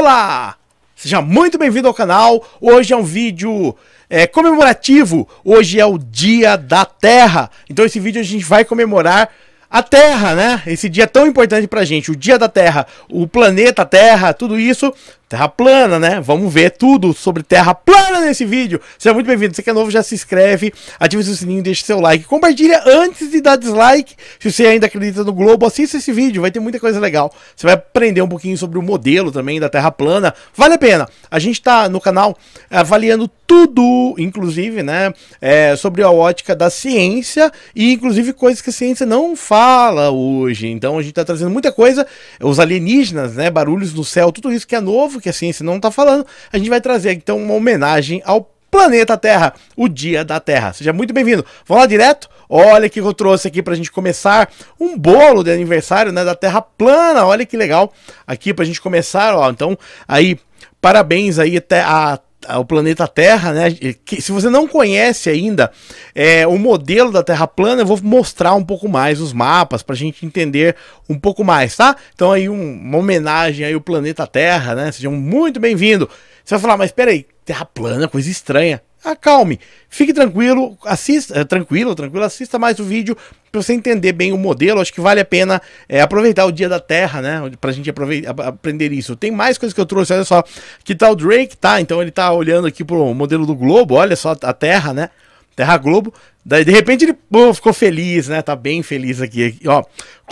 Olá! Seja muito bem-vindo ao canal. Hoje é um vídeo é, comemorativo. Hoje é o Dia da Terra. Então esse vídeo a gente vai comemorar a Terra, né? Esse dia tão importante pra gente, o Dia da Terra, o planeta Terra, tudo isso. Terra plana, né? Vamos ver tudo sobre Terra plana nesse vídeo. Seja muito bem-vindo. Você que é novo, já se inscreve, ative o sininho, deixe seu like. Compartilha antes de dar dislike. Se você ainda acredita no Globo, assista esse vídeo. Vai ter muita coisa legal. Você vai aprender um pouquinho sobre o modelo também da Terra plana. Vale a pena. A gente está no canal eh, avaliando tudo, inclusive, né? É, sobre a ótica da ciência e, inclusive, coisas que a ciência não fala hoje. Então, a gente está trazendo muita coisa. Os alienígenas, né? Barulhos no céu, tudo isso que é novo que a ciência não tá falando, a gente vai trazer então uma homenagem ao planeta Terra, o Dia da Terra. Seja muito bem-vindo. Vamos lá direto? Olha o que eu trouxe aqui para a gente começar um bolo de aniversário né, da Terra plana. Olha que legal aqui para a gente começar. Ó. Então, aí, parabéns aí até a o planeta Terra, né? Que, se você não conhece ainda é, o modelo da Terra plana, eu vou mostrar um pouco mais os mapas para a gente entender um pouco mais, tá? Então aí um, uma homenagem aí ao planeta Terra, né? Sejam muito bem-vindos. Você vai falar, mas peraí, Terra plana, coisa estranha acalme. Fique tranquilo, assista, eh, tranquilo, tranquilo, assista mais o vídeo para você entender bem o modelo. Acho que vale a pena é, aproveitar o Dia da Terra, né? Pra gente aprender isso. Tem mais coisas que eu trouxe, olha só. Que tal tá o Drake, tá? Então ele tá olhando aqui pro modelo do globo, olha só a Terra, né? Terra Globo, Daí, de repente, ele pô, ficou feliz, né? Tá bem feliz aqui. Ó,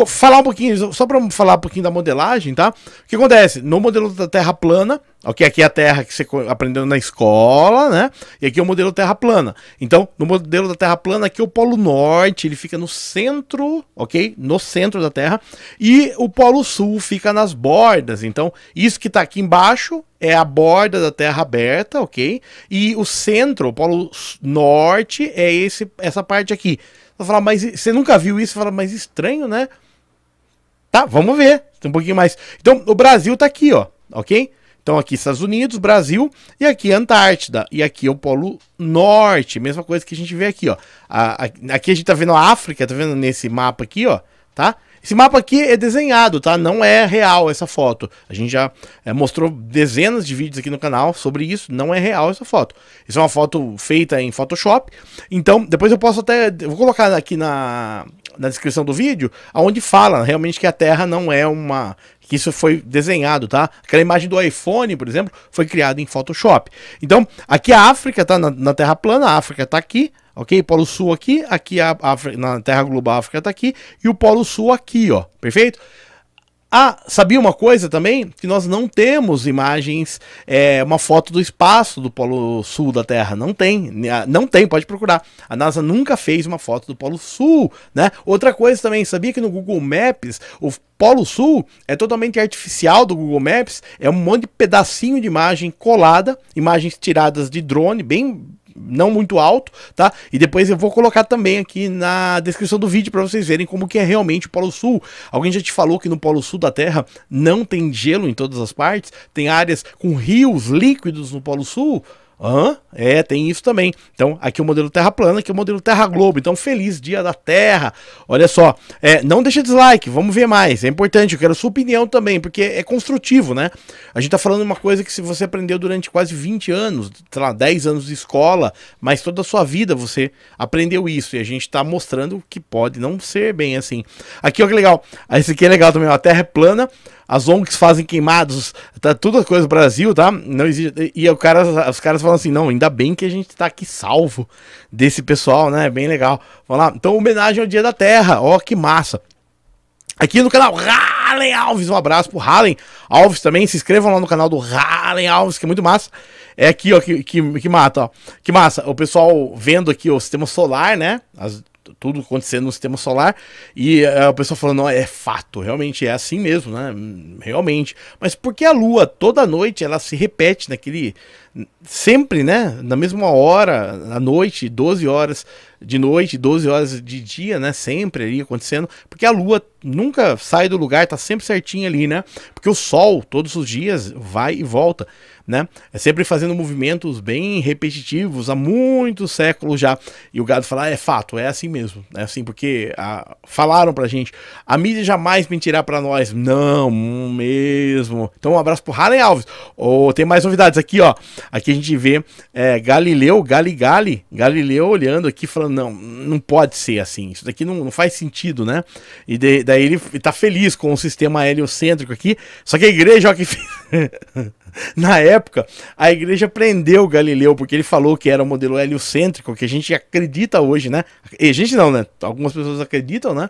falar um pouquinho, só para falar um pouquinho da modelagem, tá? O que acontece? No modelo da Terra plana, ok? Aqui é a Terra que você aprendeu na escola, né? E aqui é o modelo Terra plana. Então, no modelo da Terra plana, aqui é o Polo Norte, ele fica no centro, ok? No centro da Terra. E o Polo Sul fica nas bordas. Então, isso que tá aqui embaixo é a borda da Terra aberta, ok? E o centro, o Polo Norte, é esse. É essa parte aqui. Você fala, mas você nunca viu isso? Você fala, mas estranho, né? Tá, vamos ver. Tem um pouquinho mais. Então, o Brasil tá aqui, ó, ok? Então, aqui Estados Unidos, Brasil, e aqui Antártida, e aqui é o Polo Norte. Mesma coisa que a gente vê aqui, ó. A, a, aqui a gente tá vendo a África, tá vendo nesse mapa aqui, ó, tá? Esse mapa aqui é desenhado, tá? Não é real essa foto. A gente já é, mostrou dezenas de vídeos aqui no canal sobre isso. Não é real essa foto. Isso é uma foto feita em Photoshop. Então, depois eu posso até. Vou colocar aqui na, na descrição do vídeo, aonde fala realmente que a Terra não é uma que isso foi desenhado, tá? Aquela imagem do iPhone, por exemplo, foi criada em Photoshop. Então, aqui a África tá na, na Terra plana, a África tá aqui, ok? Polo Sul aqui, aqui a África, na Terra Global a África tá aqui, e o Polo Sul aqui, ó, perfeito? Ah, sabia uma coisa também? Que nós não temos imagens, é, uma foto do espaço do Polo Sul da Terra. Não tem, ah, não tem, pode procurar. A NASA nunca fez uma foto do Polo Sul, né? Outra coisa também, sabia que no Google Maps o Polo Sul é totalmente artificial do Google Maps? É um monte de pedacinho de imagem colada, imagens tiradas de drone, bem não muito alto, tá? E depois eu vou colocar também aqui na descrição do vídeo para vocês verem como que é realmente o Polo Sul. Alguém já te falou que no Polo Sul da Terra não tem gelo em todas as partes? Tem áreas com rios líquidos no Polo Sul? Hã? É, tem isso também. Então, aqui é o modelo Terra plana, aqui é o modelo Terra globo. Então, feliz dia da Terra. Olha só, é, não deixa dislike, vamos ver mais. É importante, eu quero sua opinião também, porque é construtivo, né? A gente tá falando uma coisa que se você aprendeu durante quase 20 anos, sei lá, 10 anos de escola, mas toda a sua vida você aprendeu isso. E a gente tá mostrando que pode não ser bem assim. Aqui, ó, que legal. Esse aqui é legal também, ó. A Terra é plana, as ONGs fazem queimados, tá tudo coisa do Brasil, tá? Não existe, e o cara, os caras falam assim, não, ainda bem que a gente tá aqui salvo desse pessoal, né? Bem legal. Vamos lá. Então, homenagem ao Dia da Terra. Ó, que massa. Aqui no canal Ralen Alves, um abraço pro Ralen Alves também. Se inscrevam lá no canal do Ralen Alves, que é muito massa. É aqui, ó, que, que, que mata, ó. Que massa. O pessoal vendo aqui o sistema solar, né? As tudo acontecendo no sistema solar, e a eh, pessoa falando, não é fato, realmente é assim mesmo, né? Realmente. Mas por que a Lua, toda noite, ela se repete naquele sempre, né, na mesma hora, à noite, 12 horas de noite, 12 horas de dia, né, sempre ali acontecendo, porque a lua nunca sai do lugar, tá sempre certinha ali, né? Porque o sol todos os dias vai e volta, né? É sempre fazendo movimentos bem repetitivos há muitos séculos já. E o gado fala, ah, é fato, é assim mesmo, é assim porque a... Ah, falaram pra gente, a mídia jamais mentirá para nós. Não, mesmo. Então um abraço pro Halen Alves. Oh, tem mais novidades aqui, ó. Aqui a gente vê é, Galileu, Galigali, Galileu olhando aqui falando, não, não pode ser assim, isso daqui não, não faz sentido, né? E de, daí ele tá feliz com o sistema heliocêntrico aqui, só que a igreja, ó, que... Na época, a igreja prendeu Galileu porque ele falou que era o modelo heliocêntrico, que a gente acredita hoje, né? E a gente não, né? Algumas pessoas acreditam, né?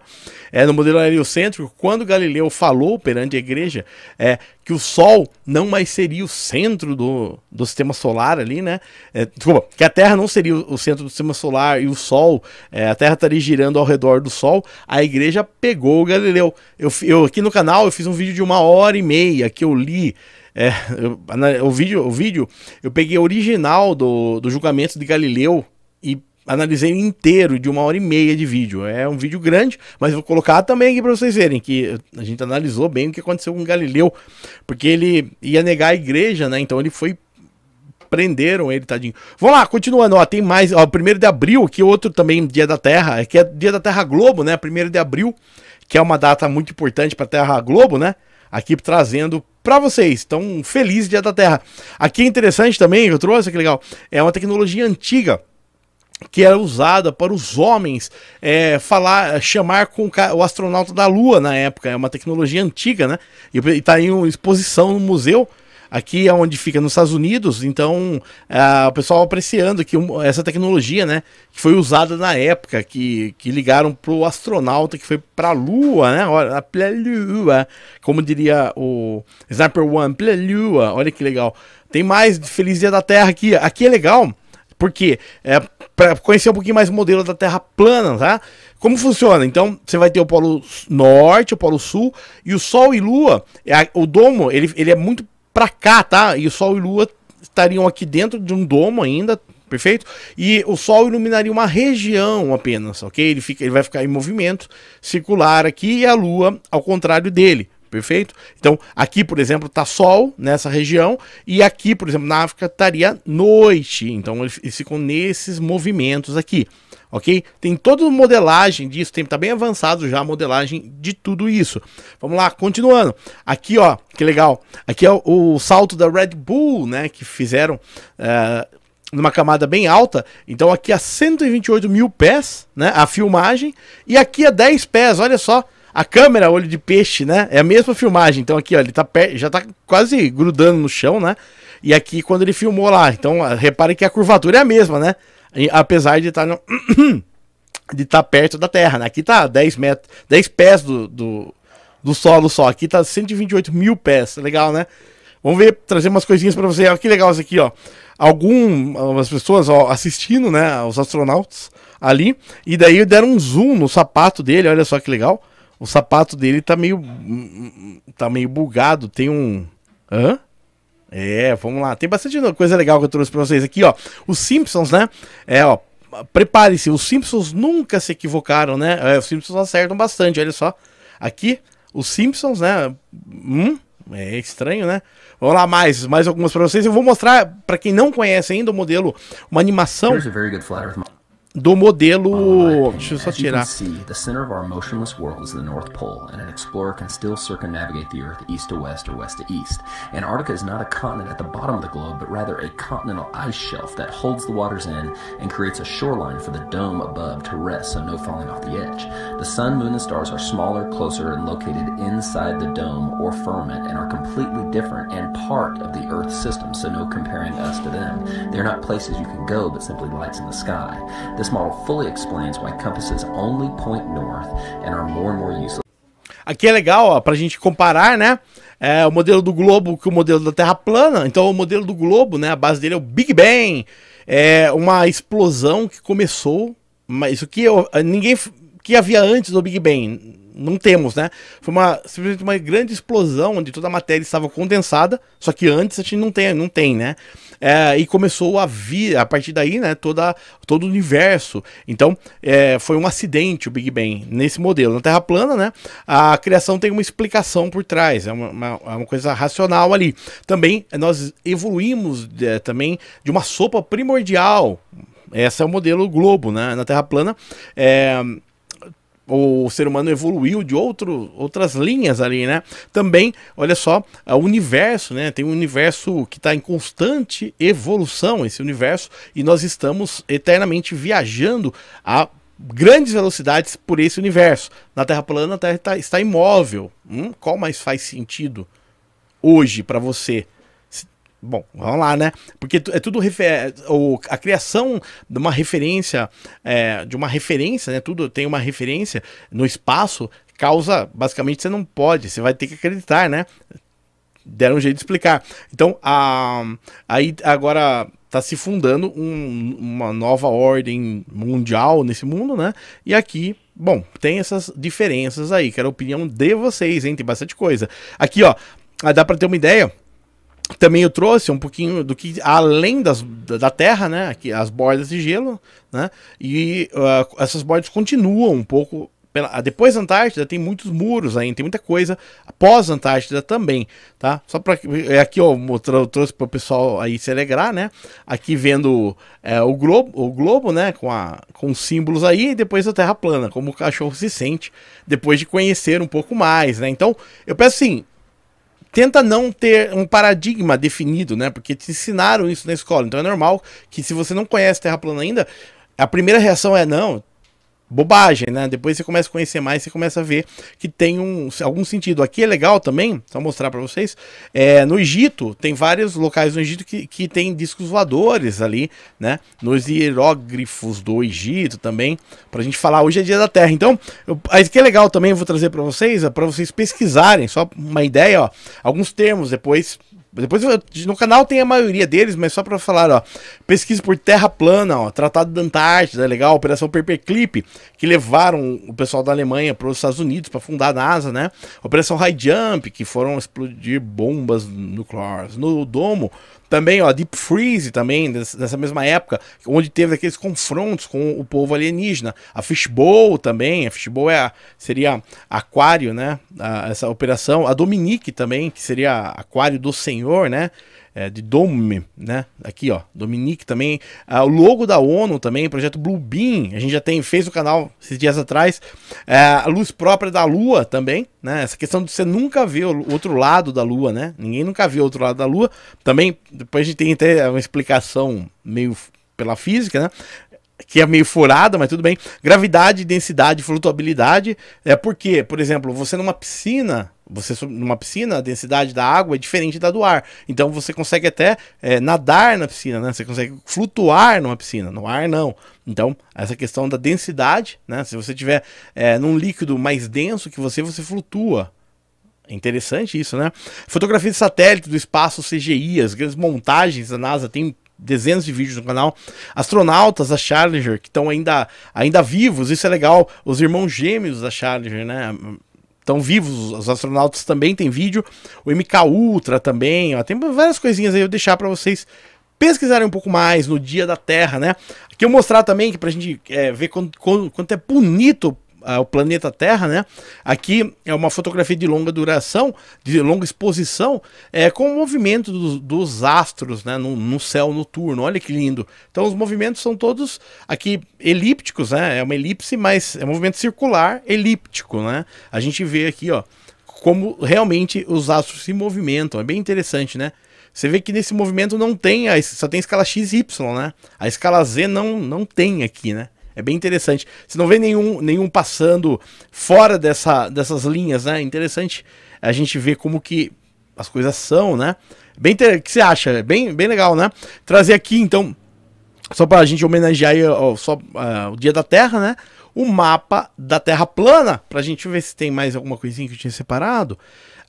É, no modelo heliocêntrico, quando Galileu falou perante a igreja é, que o Sol não mais seria o centro do, do sistema solar ali, né? É, desculpa, que a Terra não seria o, o centro do sistema solar e o Sol, é, a Terra estaria girando ao redor do Sol, a igreja pegou o Galileu. Eu, eu aqui no canal eu fiz um vídeo de uma hora e meia que eu li é, eu, o, vídeo, o vídeo, eu peguei original do, do julgamento de Galileu e analisei inteiro de uma hora e meia de vídeo. É um vídeo grande, mas vou colocar também aqui para vocês verem que a gente analisou bem o que aconteceu com Galileu, porque ele ia negar a igreja, né? Então ele foi prenderam ele, tadinho. Vamos lá, continuando, ó, tem mais, ó, primeiro de abril, que outro também Dia da Terra, que é Dia da Terra Globo, né? Primeiro de abril, que é uma data muito importante para Terra Globo, né? aqui trazendo para vocês. Então, feliz Dia da Terra. Aqui é interessante também, eu trouxe, que legal, é uma tecnologia antiga que era usada para os homens é, falar, chamar com o astronauta da Lua na época. É uma tecnologia antiga, né? E está em uma exposição no museu Aqui é onde fica nos Estados Unidos, então é, o pessoal apreciando que um, essa tecnologia, né, que foi usada na época, que, que ligaram pro astronauta que foi pra Lua, né, olha, a Lua, como diria o Sniper One, pra Lua, olha que legal. Tem mais Feliz Dia da Terra aqui, aqui é legal, porque é para conhecer um pouquinho mais o modelo da Terra plana, tá? Como funciona? Então, você vai ter o polo norte, o polo sul e o sol e lua, é o domo, ele, ele é muito para cá, tá? E o Sol e Lua estariam aqui dentro de um domo ainda, perfeito? E o Sol iluminaria uma região apenas, ok? Ele, fica, ele vai ficar em movimento circular aqui e a Lua ao contrário dele, perfeito? Então, aqui, por exemplo, está Sol nessa região e aqui, por exemplo, na África estaria noite. Então, eles ficam nesses movimentos aqui ok? Tem toda a modelagem disso, tem, tá bem avançado já a modelagem de tudo isso. Vamos lá, continuando. Aqui, ó, que legal. Aqui é o, o salto da Red Bull, né, que fizeram é, numa camada bem alta. Então aqui a 128 mil pés, né, a filmagem. E aqui a 10 pés, olha só. A câmera, olho de peixe, né? É a mesma filmagem. Então aqui, ó, ele tá já tá quase grudando no chão, né? E aqui quando ele filmou lá. Então, repare que a curvatura é a mesma, né? apesar de estar tá no, de estar tá perto da Terra, né? Aqui tá 10 metros, 10 pés do, do, do solo só. Aqui tá 128 mil pés, tá legal, né? Vamos ver, trazer umas coisinhas para você. Olha que legal isso aqui, ó. Algumas pessoas ó, assistindo, né? Os astronautas ali. E daí deram um zoom no sapato dele. Olha só que legal. O sapato dele tá meio. Hum, hum, hum, tá meio bugado. Tem um. Hã? É, vamos lá. Tem bastante coisa legal que eu trouxe pra vocês aqui, ó. Os Simpsons, né? É, ó. Prepare-se, os Simpsons nunca se equivocaram, né? É, os Simpsons acertam bastante, olha só. Aqui, os Simpsons, né? Hum, é estranho, né? Vamos lá, mais, mais algumas pra vocês. Eu vou mostrar, para quem não conhece ainda o modelo, uma animação. do modelo. Deixa eu só tirar. See, the center of our motionless world is the North Pole, and an explorer can still circumnavigate the Earth east to west or west to east. Antarctica is not a continent at the bottom of the globe, but rather a continental ice shelf that holds the waters in and creates a shoreline for the dome above to rest, so no falling off the edge. The sun, moon, and stars are smaller, closer, and located inside the dome or firmament, and are completely different and part of the Earth system, so no comparing us to them. They're not places you can go, but simply lights in the sky. The This model fully explains why compasses only point north and are more and more useless. Aqui é legal, ó, pra gente comparar, né? É, o modelo do globo com o modelo da Terra plana. Então, o modelo do globo, né? A base dele é o Big Bang. É uma explosão que começou, mas isso que eu, é ninguém que havia antes do Big Bang não temos, né? Foi uma, simplesmente uma grande explosão onde toda a matéria estava condensada, só que antes a gente não tem, não tem né? É, e começou a vir, a partir daí, né, toda, todo o universo. Então, é, foi um acidente o Big Bang nesse modelo. Na Terra plana, né, a criação tem uma explicação por trás, é uma, uma, é uma coisa racional ali. Também, nós evoluímos é, também de uma sopa primordial, esse é o modelo globo, né? Na Terra plana, é, o ser humano evoluiu de outro, outras linhas ali, né? Também, olha só, é o universo, né? Tem um universo que está em constante evolução, esse universo, e nós estamos eternamente viajando a grandes velocidades por esse universo. Na Terra plana, a Terra está, está imóvel. Hum? Qual mais faz sentido hoje para você? Bom, vamos lá, né? Porque é tudo refer... É, o, a criação de uma referência, é, de uma referência, né? Tudo tem uma referência no espaço, causa, basicamente, você não pode, você vai ter que acreditar, né? Deram um jeito de explicar. Então, a, aí agora está se fundando um, uma nova ordem mundial nesse mundo, né? E aqui Bom, tem essas diferenças aí, quero a opinião de vocês, hein? Tem bastante coisa. Aqui, ó, dá para ter uma ideia também eu trouxe um pouquinho do que além das, da Terra, né? Aqui, as bordas de gelo, né? E uh, essas bordas continuam um pouco. Pela, ah, depois da Antártida tem muitos muros ainda, tem muita coisa após a Antártida também, tá? Só para é aqui ó, eu trouxe para o pessoal aí se alegrar, né? Aqui vendo é, o globo, o globo, né? Com a com símbolos aí e depois a Terra plana, como o cachorro se sente depois de conhecer um pouco mais, né? Então eu peço assim, tenta não ter um paradigma definido, né? Porque te ensinaram isso na escola. Então é normal que se você não conhece Terra plana ainda, a primeira reação é não, bobagem, né? Depois você começa a conhecer mais, você começa a ver que tem um, algum sentido. Aqui é legal também, só mostrar para vocês, é, no Egito, tem vários locais no Egito que, que tem discos voadores ali, né? Nos hierógrafos do Egito também, pra gente falar, hoje é dia da Terra. Então, eu, ah, que é legal também, eu vou trazer para vocês, é para vocês pesquisarem, só uma ideia, ó, alguns termos depois depois no canal tem a maioria deles, mas só para falar, ó. Pesquisa por terra plana, ó. Tratado da Antártida, é legal. Operação Perperclip, que levaram o pessoal da Alemanha para os Estados Unidos para fundar a NASA, né? Operação High Jump, que foram explodir bombas nucleares. No domo, também, ó, Deep Freeze também, nessa mesma época, onde teve aqueles confrontos com o povo alienígena. A Fishbowl também, a Fishbowl é a, seria Aquário, né? A, essa operação. A Dominique também, que seria Aquário do Senhor, né? é, de Dome, né? Aqui, ó, Dominique também. Ah, o logo da ONU também, projeto Blue Bluebeam, a gente já tem, fez o canal esses dias atrás. É, a luz própria da Lua também, né? Essa questão de você nunca ver o outro lado da Lua, né? Ninguém nunca viu o outro lado da Lua. Também, depois a gente tem até uma explicação meio pela física, né? que é meio furada, mas tudo bem. Gravidade, densidade, flutuabilidade. É porque, por exemplo, você numa piscina, você numa piscina, a densidade da água é diferente da do ar. Então você consegue até é, nadar na piscina, né? Você consegue flutuar numa piscina. No ar não. Então essa questão da densidade, né? Se você tiver é, num líquido mais denso que você, você flutua. É interessante isso, né? Fotografia de satélite do espaço, CGI, as grandes montagens da NASA, tem dezenas de vídeos no canal. Astronautas da Challenger, que estão ainda, ainda vivos, isso é legal. Os irmãos gêmeos da Challenger, né? estão vivos, os astronautas também tem vídeo, o MK Ultra também, ó, tem várias coisinhas aí eu deixar para vocês pesquisarem um pouco mais no Dia da Terra, né? Aqui eu mostrar também que pra gente é, ver quanto, quanto é bonito ao planeta Terra, né? Aqui é uma fotografia de longa duração, de longa exposição, é, com o movimento dos, dos astros né? No, no, céu noturno. Olha que lindo. Então os movimentos são todos aqui elípticos, né? É uma elipse, mas é um movimento circular elíptico, né? A gente vê aqui, ó, como realmente os astros se movimentam. É bem interessante, né? Você vê que nesse movimento não tem, só tem escala x y, né? A escala Z não, não tem aqui, né? É bem interessante. Você não vê nenhum, nenhum passando fora dessa, dessas linhas, né? É interessante a gente ver como que as coisas são, né? Bem, o que você acha? É bem, bem legal, né? Trazer aqui, então, só para a gente homenagear aí, ó, só, uh, o Dia da Terra, né? O mapa da Terra plana, para a gente ver se tem mais alguma coisinha que eu tinha separado.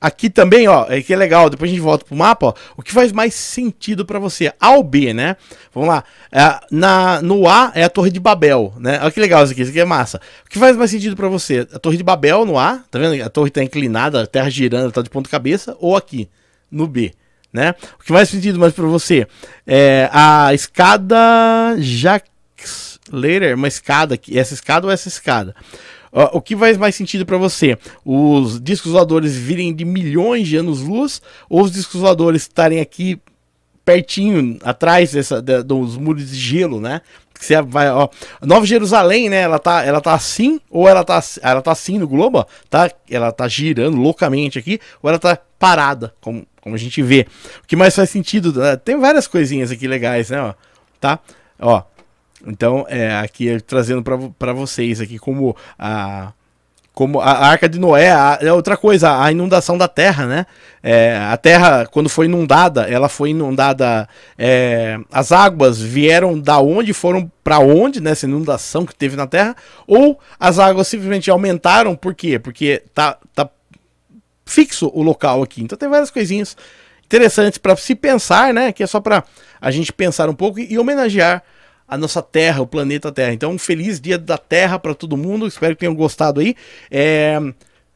Aqui também, ó, é que é legal, depois a gente volta pro mapa, ó, o que faz mais sentido para você? A ou B, né? Vamos lá. É, na, no A é a Torre de Babel, né? Olha que legal isso aqui, isso aqui é massa. O que faz mais sentido para você? A Torre de Babel no A, tá vendo? A torre tá inclinada, a terra girando, tá de ponta cabeça, ou aqui, no B. Né? O que faz sentido mais para você é a escada Jacques Later, uma escada aqui, essa escada ou essa escada. Uh, o que faz mais sentido para você? Os discos voadores virem de milhões de anos-luz ou os discos voadores estarem aqui pertinho, atrás dessa, dos muros de gelo, né? você vai, ó, Nova Jerusalém, né? Ela tá, ela tá assim ou ela tá, ela tá assim no globo, ó, tá? Ela tá girando loucamente aqui ou ela tá parada, como, como a gente vê. O que mais faz sentido? Né? Tem várias coisinhas aqui legais, né? Ó, tá? Ó, então, é, aqui é trazendo para vocês aqui como a como a Arca de Noé, a, é outra coisa, a inundação da Terra, né? É, a Terra, quando foi inundada, ela foi inundada. É, as águas vieram da onde foram para onde, nessa né, inundação que teve na Terra, ou as águas simplesmente aumentaram, por quê? Porque tá, tá fixo o local aqui. Então tem várias coisinhas interessantes para se pensar, né? Que é só para a gente pensar um pouco e, e homenagear a nossa Terra, o planeta Terra. Então, um feliz dia da Terra para todo mundo. Espero que tenham gostado aí. É...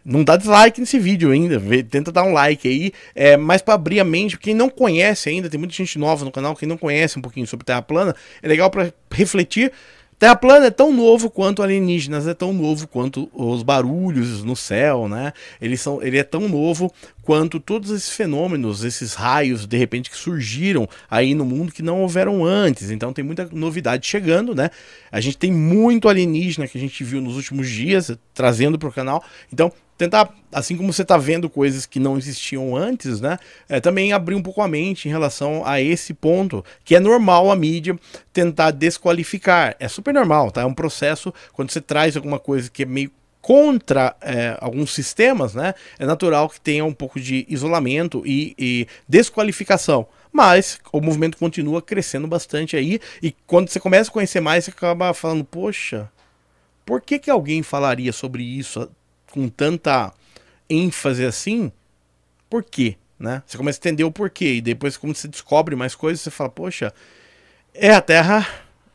Não dá dislike nesse vídeo ainda, vê, tenta dar um like aí, é, mas para abrir a mente, quem não conhece ainda, tem muita gente nova no canal, quem não conhece um pouquinho sobre Terra plana, é legal para refletir Terra plana é tão novo quanto alienígenas, é tão novo quanto os barulhos no céu, né? Eles são, ele é tão novo quanto todos esses fenômenos, esses raios de repente que surgiram aí no mundo que não houveram antes. Então tem muita novidade chegando, né? A gente tem muito alienígena que a gente viu nos últimos dias trazendo para o canal. Então tentar, assim como você está vendo coisas que não existiam antes, né? É, também abrir um pouco a mente em relação a esse ponto, que é normal a mídia tentar desqualificar. É super normal, tá? É um processo quando você traz alguma coisa que é meio contra é, alguns sistemas, né? É natural que tenha um pouco de isolamento e, e desqualificação mas o movimento continua crescendo bastante aí. E quando você começa a conhecer mais, você acaba falando, poxa, por que, que alguém falaria sobre isso com tanta ênfase assim, por quê? Né? Você começa a entender o porquê. E depois, como você descobre mais coisas, você fala, poxa, é a Terra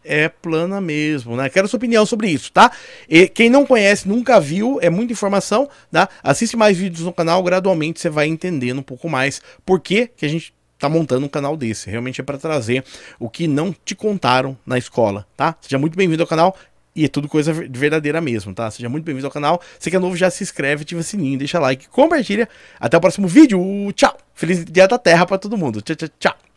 é plana mesmo, né? Quero sua opinião sobre isso, tá? E quem não conhece, nunca viu, é muita informação, tá? Assiste mais vídeos no canal, gradualmente você vai entendendo um pouco mais por que, a gente tá montando um canal desse. Realmente é para trazer o que não te contaram na escola, tá? Seja muito bem-vindo ao canal. E é tudo coisa verdadeira mesmo, tá? Seja muito bem-vindo ao canal. Se que é novo, já se inscreve, ativa o sininho, deixa like, compartilha. Até o próximo vídeo. Tchau. Feliz Dia da Terra para todo mundo. Tchau, tchau, tchau.